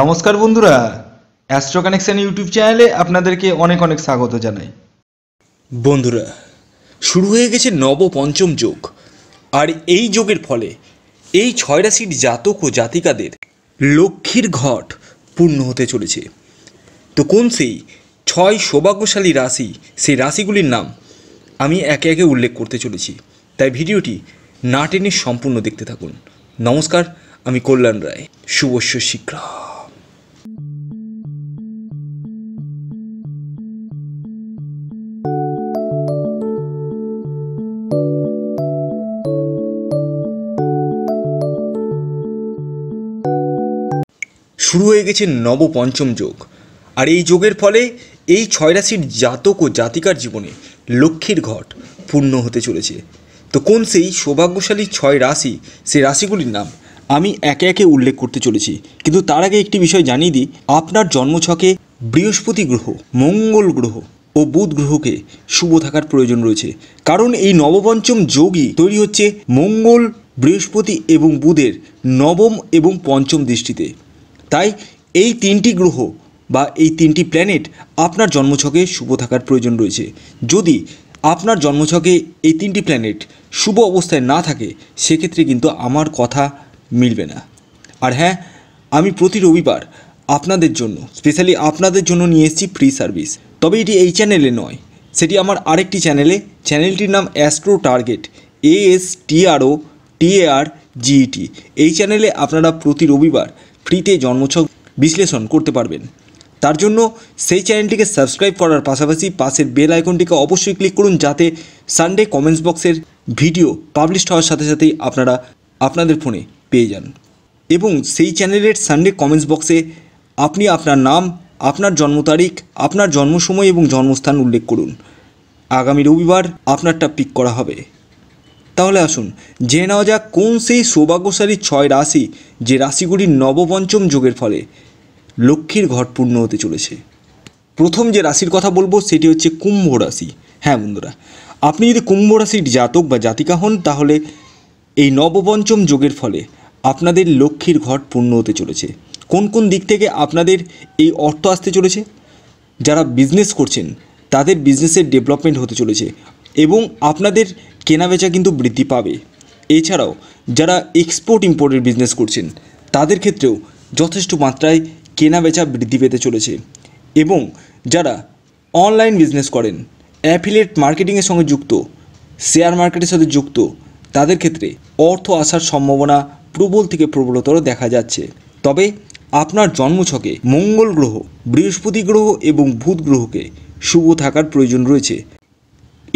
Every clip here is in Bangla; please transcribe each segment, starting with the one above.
নমস্কার বন্ধুরা অ্যাস্ট্রো কানেকশন ইউটিউব চ্যানেলে আপনাদেরকে অনেক অনেক স্বাগত জানাই বন্ধুরা শুরু হয়ে গেছে নবপঞ্চম যোগ আর এই যোগের ফলে এই ছয় রাশির জাতক ও জাতিকাদের লক্ষ্মীর ঘট পূর্ণ হতে চলেছে তো কোন সেই ছয় সৌভাগ্যশালী রাশি সেই রাশিগুলির নাম আমি একে একে উল্লেখ করতে চলেছি তাই ভিডিওটি না টেনে সম্পূর্ণ দেখতে থাকুন নমস্কার আমি কল্যাণ রায় শুভস্য শীঘ্র শুরু হয়ে গেছে নবপঞ্চম যোগ আর এই যোগের ফলে এই ছয় রাশির জাতক ও জাতিকার জীবনে লক্ষ্মীর ঘট পূর্ণ হতে চলেছে তো কোন সেই সৌভাগ্যশালী ছয় রাশি সেই রাশিগুলির নাম আমি একে একে উল্লেখ করতে চলেছি কিন্তু তার আগে একটি বিষয় জানিয়ে দিই আপনার জন্মছকে বৃহস্পতি গ্রহ মঙ্গল গ্রহ ও বুধ গ্রহকে শুভ থাকার প্রয়োজন রয়েছে কারণ এই নবপঞ্চম যোগই তৈরি হচ্ছে মঙ্গল বৃহস্পতি এবং বুধের নবম এবং পঞ্চম দৃষ্টিতে তাই এই তিনটি গ্রহ বা এই তিনটি প্ল্যানেট আপনার জন্মছকে শুভ থাকার প্রয়োজন রয়েছে যদি আপনার জন্মছকে এই তিনটি প্ল্যানেট শুভ অবস্থায় না থাকে সেক্ষেত্রে কিন্তু আমার কথা মিলবে না আর হ্যাঁ আমি প্রতি রবিবার আপনাদের জন্য স্পেশালি আপনাদের জন্য নিয়ে এসেছি ফ্রি সার্ভিস তবে এটি এই চ্যানেলে নয় সেটি আমার আরেকটি চ্যানেলে চ্যানেলটির নাম Astro Target A S T R O T A R G E T এই চ্যানেলে আপনারা প্রতি রবিবার ফ্রিতে জন্মছক বিশ্লেষণ করতে পারবেন তার জন্য সেই চ্যানেলটিকে সাবস্ক্রাইব করার পাশাপাশি পাশের বেল আইকনটিকে অবশ্যই ক্লিক করুন যাতে সানডে কমেন্টস বক্সের ভিডিও পাবলিশ হওয়ার সাথে সাথেই আপনারা আপনাদের ফোনে পেয়ে যান এবং সেই চ্যানেলের সানডে কমেন্টস বক্সে আপনি আপনার নাম আপনার জন্ম তারিখ আপনার জন্ম সময় এবং জন্মস্থান উল্লেখ করুন আগামী রবিবার আপনারটা পিক করা হবে তাহলে আসুন জেনে নেওয়া যাক কোন সেই সৌভাগ্যশালী ছয় রাশি যে রাশিগুলি নবপঞ্চম যোগের ফলে লক্ষ্মীর ঘট পূর্ণ হতে চলেছে প্রথম যে রাশির কথা বলবো সেটি হচ্ছে কুম্ভ রাশি হ্যাঁ বন্ধুরা আপনি যদি কুম্ভ রাশির জাতক বা জাতিকা হন তাহলে এই নবপঞ্চম যোগের ফলে আপনাদের লক্ষ্মীর ঘট পূর্ণ হতে চলেছে কোন কোন দিক থেকে আপনাদের এই অর্থ আসতে চলেছে যারা বিজনেস করছেন তাদের বিজনেসের ডেভেলপমেন্ট হতে চলেছে এবং আপনাদের কেনাবেচা কিন্তু বৃদ্ধি পাবে এছাড়াও যারা এক্সপোর্ট ইম্পোর্টের বিজনেস করছেন তাদের ক্ষেত্রেও যথেষ্ট মাত্রায় কেনাবেচা বৃদ্ধি পেতে চলেছে এবং যারা অনলাইন বিজনেস করেন অ্যাফিলিয়েট মার্কেটিংয়ের সঙ্গে যুক্ত শেয়ার মার্কেটের সাথে যুক্ত তাদের ক্ষেত্রে অর্থ আসার সম্ভাবনা প্রবল থেকে প্রবলতর দেখা যাচ্ছে তবে আপনার জন্মছকে মঙ্গল গ্রহ বৃহস্পতি গ্রহ এবং বুধ গ্রহকে শুভ থাকার প্রয়োজন রয়েছে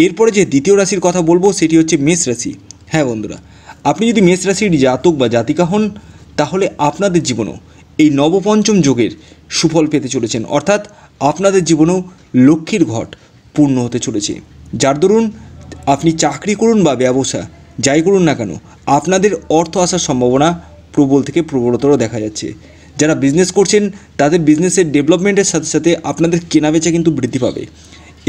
এরপরে যে দ্বিতীয় রাশির কথা বলবো সেটি হচ্ছে মেষ রাশি হ্যাঁ বন্ধুরা আপনি যদি মেষ রাশির জাতক বা জাতিকা হন তাহলে আপনাদের জীবনেও এই নবপঞ্চম যোগের সুফল পেতে চলেছেন অর্থাৎ আপনাদের জীবনেও লক্ষ্মীর ঘট পূর্ণ হতে চলেছে যার দরুন আপনি চাকরি করুন বা ব্যবসা যাই করুন না কেন আপনাদের অর্থ আসার সম্ভাবনা প্রবল থেকে প্রবলতর দেখা যাচ্ছে যারা বিজনেস করছেন তাদের বিজনেসের ডেভেলপমেন্টের সাথে সাথে আপনাদের কেনাবেচা কিন্তু বৃদ্ধি পাবে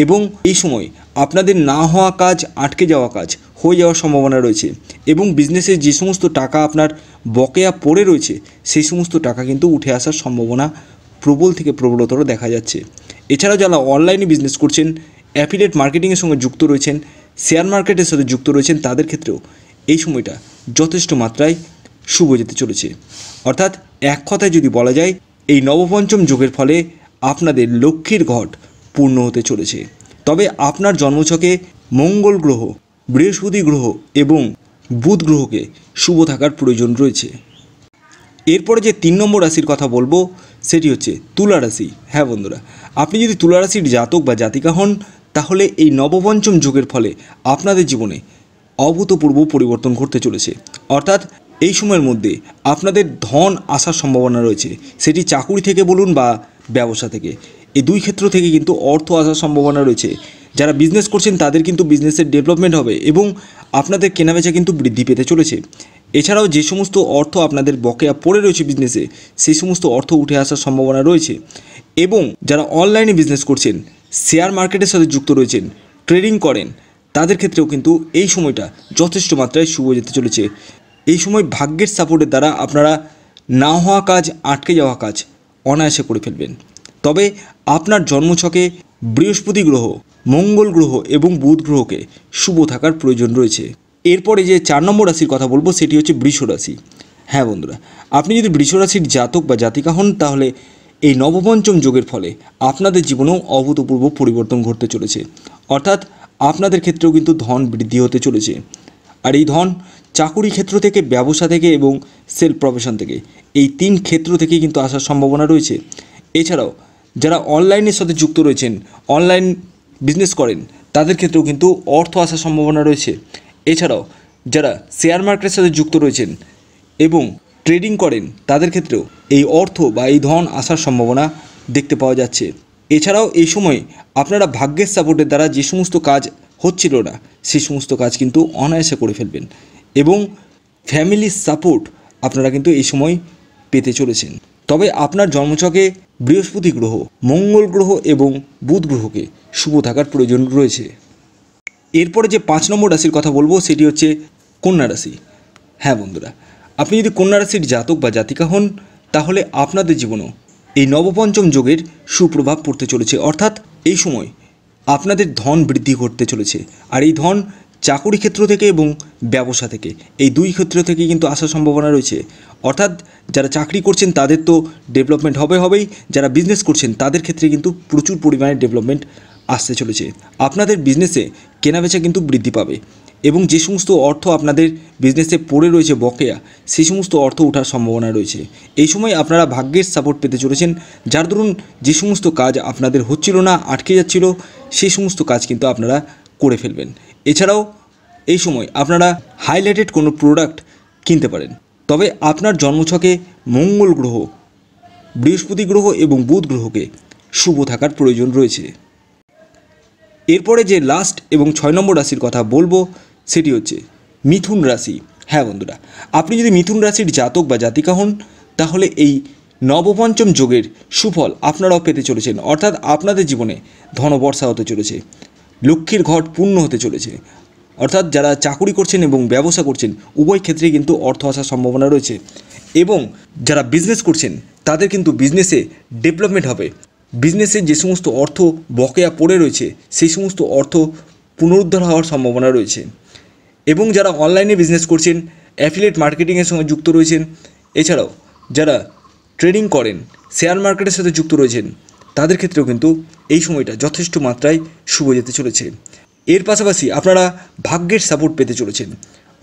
এবং এই সময় আপনাদের না হওয়া কাজ আটকে যাওয়া কাজ হয়ে যাওয়ার সম্ভাবনা রয়েছে এবং বিজনেসে যে সমস্ত টাকা আপনার বকেয়া পড়ে রয়েছে সেই সমস্ত টাকা কিন্তু উঠে আসার সম্ভাবনা প্রবল থেকে প্রবলতর দেখা যাচ্ছে এছাড়াও যারা অনলাইনে বিজনেস করছেন অ্যাফিলেট মার্কেটিংয়ের সঙ্গে যুক্ত রয়েছেন শেয়ার মার্কেটের সাথে যুক্ত রয়েছেন তাদের ক্ষেত্রেও এই সময়টা যথেষ্ট মাত্রায় শুভ যেতে চলেছে অর্থাৎ এক কথায় যদি বলা যায় এই নবপঞ্চম যুগের ফলে আপনাদের লক্ষ্মীর ঘট পূর্ণ হতে চলেছে তবে আপনার জন্মছকে মঙ্গল গ্রহ বৃহস্পতি গ্রহ এবং বুধ গ্রহকে শুভ থাকার প্রয়োজন রয়েছে এরপরে যে তিন নম্বর রাশির কথা বলবো সেটি হচ্ছে তুলা রাশি হ্যাঁ বন্ধুরা আপনি যদি তুলা রাশির জাতক বা জাতিকা হন তাহলে এই নবপঞ্চম যুগের ফলে আপনাদের জীবনে অভূতপূর্ব পরিবর্তন ঘটতে চলেছে অর্থাৎ এই সময়ের মধ্যে আপনাদের ধন আসার সম্ভাবনা রয়েছে সেটি চাকুরি থেকে বলুন বা ব্যবসা থেকে এই দুই ক্ষেত্র থেকে কিন্তু অর্থ আসার সম্ভাবনা রয়েছে যারা বিজনেস করছেন তাদের কিন্তু বিজনেসের ডেভেলপমেন্ট হবে এবং আপনাদের কেনাবেচা কিন্তু বৃদ্ধি পেতে চলেছে এছাড়াও যে সমস্ত অর্থ আপনাদের বকেয়া পড়ে রয়েছে বিজনেসে সেই সমস্ত অর্থ উঠে আসার সম্ভাবনা রয়েছে এবং যারা অনলাইনে বিজনেস করছেন শেয়ার মার্কেটের সাথে যুক্ত রয়েছেন ট্রেডিং করেন তাদের ক্ষেত্রেও কিন্তু এই সময়টা যথেষ্ট মাত্রায় শুভ যেতে চলেছে এই সময় ভাগ্যের সাপোর্টের দ্বারা আপনারা না হওয়া কাজ আটকে যাওয়া কাজ অনায়াসে করে ফেলবেন তবে আপনার জন্মছকে বৃহস্পতি গ্রহ মঙ্গল গ্রহ এবং বুধ গ্রহকে শুভ থাকার প্রয়োজন রয়েছে এরপরে যে চার নম্বর রাশির কথা বলবো সেটি হচ্ছে বৃষ রাশি হ্যাঁ বন্ধুরা আপনি যদি বৃষ রাশির জাতক বা জাতিকা হন তাহলে এই নবপঞ্চম যোগের ফলে আপনাদের জীবনেও অভূতপূর্ব পরিবর্তন ঘটতে চলেছে অর্থাৎ আপনাদের ক্ষেত্রেও কিন্তু ধন বৃদ্ধি হতে চলেছে আর এই ধন চাকুরি ক্ষেত্র থেকে ব্যবসা থেকে এবং সেলফ প্রফেশন থেকে এই তিন ক্ষেত্র থেকে কিন্তু আসার সম্ভাবনা রয়েছে এছাড়াও যারা অনলাইনের সাথে যুক্ত রয়েছেন অনলাইন বিজনেস করেন তাদের ক্ষেত্রেও কিন্তু অর্থ আসার সম্ভাবনা রয়েছে এছাড়াও যারা শেয়ার মার্কেটের সাথে যুক্ত রয়েছেন এবং ট্রেডিং করেন তাদের ক্ষেত্রেও এই অর্থ বা এই ধন আসার সম্ভাবনা দেখতে পাওয়া যাচ্ছে এছাড়াও এই সময় আপনারা ভাগ্যের সাপোর্টের দ্বারা যে সমস্ত কাজ হচ্ছিল না সেই সমস্ত কাজ কিন্তু অনায়াসে করে ফেলবেন এবং ফ্যামিলির সাপোর্ট আপনারা কিন্তু এই সময় পেতে চলেছেন তবে আপনার জন্মচকে বৃহস্পতি গ্রহ মঙ্গল গ্রহ এবং বুধ গ্রহকে শুভ থাকার প্রয়োজন রয়েছে এরপরে যে পাঁচ নম্বর রাশির কথা বলবো সেটি হচ্ছে কন্যা রাশি হ্যাঁ বন্ধুরা আপনি যদি কন্যা রাশির জাতক বা জাতিকা হন তাহলে আপনাদের জীবনেও এই নবপঞ্চম যোগের সুপ্রভাব পড়তে চলেছে অর্থাৎ এই সময় আপনাদের ধন বৃদ্ধি ঘটতে চলেছে আর এই ধন চাকুরি ক্ষেত্র থেকে এবং ব্যবসা থেকে এই দুই ক্ষেত্র থেকে কিন্তু আসার সম্ভাবনা রয়েছে অর্থাৎ যারা চাকরি করছেন তাদের তো ডেভেলপমেন্ট হবে হবেই যারা বিজনেস করছেন তাদের ক্ষেত্রে কিন্তু প্রচুর পরিমাণে ডেভেলপমেন্ট আসতে চলেছে আপনাদের বিজনেসে কেনাবেচা কিন্তু বৃদ্ধি পাবে এবং যে সমস্ত অর্থ আপনাদের বিজনেসে পড়ে রয়েছে বকেয়া সেই সমস্ত অর্থ ওঠার সম্ভাবনা রয়েছে এই সময় আপনারা ভাগ্যের সাপোর্ট পেতে চলেছেন যার দরুন যে সমস্ত কাজ আপনাদের হচ্ছিল না আটকে যাচ্ছিল সেই সমস্ত কাজ কিন্তু আপনারা করে ফেলবেন এছাড়াও এই সময় আপনারা হাইলাইটেড কোনো প্রোডাক্ট কিনতে পারেন তবে আপনার জন্মছকে মঙ্গল গ্রহ বৃহস্পতি গ্রহ এবং বুধ গ্রহকে শুভ থাকার প্রয়োজন রয়েছে এরপরে যে লাস্ট এবং ছয় নম্বর রাশির কথা বলবো সেটি হচ্ছে মিথুন রাশি হ্যাঁ বন্ধুরা আপনি যদি মিথুন রাশির জাতক বা জাতিকা হন তাহলে এই নবপঞ্চম যোগের সুফল আপনারাও পেতে চলেছেন অর্থাৎ আপনাদের জীবনে ধনবর্ষা হতে চলেছে লক্ষ্মীর ঘট পূর্ণ হতে চলেছে অর্থাৎ যারা চাকুরি করছেন এবং ব্যবসা করছেন উভয় ক্ষেত্রে কিন্তু অর্থ আসার সম্ভাবনা রয়েছে এবং যারা বিজনেস করছেন তাদের কিন্তু বিজনেসে ডেভেলপমেন্ট হবে বিজনেসে যে সমস্ত অর্থ বকেয়া পড়ে রয়েছে সেই সমস্ত অর্থ পুনরুদ্ধার হওয়ার সম্ভাবনা রয়েছে এবং যারা অনলাইনে বিজনেস করছেন অ্যাফিলেট মার্কেটিংয়ের সঙ্গে যুক্ত রয়েছেন এছাড়াও যারা ট্রেডিং করেন শেয়ার মার্কেটের সাথে যুক্ত রয়েছেন তাদের ক্ষেত্রেও কিন্তু এই সময়টা যথেষ্ট মাত্রায় শুভ যেতে চলেছে এর পাশাপাশি আপনারা ভাগ্যের সাপোর্ট পেতে চলেছেন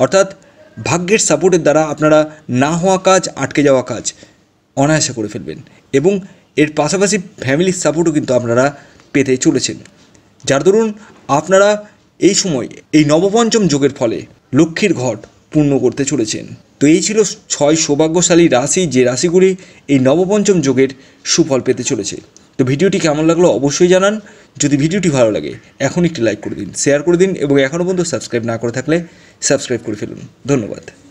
অর্থাৎ ভাগ্যের সাপোর্টের দ্বারা আপনারা না হওয়া কাজ আটকে যাওয়া কাজ অনায়াসে করে ফেলবেন এবং এর পাশাপাশি ফ্যামিলির সাপোর্টও কিন্তু আপনারা পেতে চলেছেন যার দরুন আপনারা এই সময় এই নবপঞ্চম যুগের ফলে লক্ষ্মীর ঘট পূর্ণ করতে চলেছেন তো এই ছিল ছয় সৌভাগ্যশালী রাশি যে রাশিগুলি এই নবপঞ্চম যুগের সুফল পেতে চলেছে তো ভিডিওটি কেমন লাগলো অবশ্যই জানান যদি ভিডিওটি ভালো লাগে এখন একটি লাইক করে দিন শেয়ার করে দিন এবং এখনও পর্যন্ত সাবস্ক্রাইব না করে থাকলে সাবস্ক্রাইব করে ফেলুন ধন্যবাদ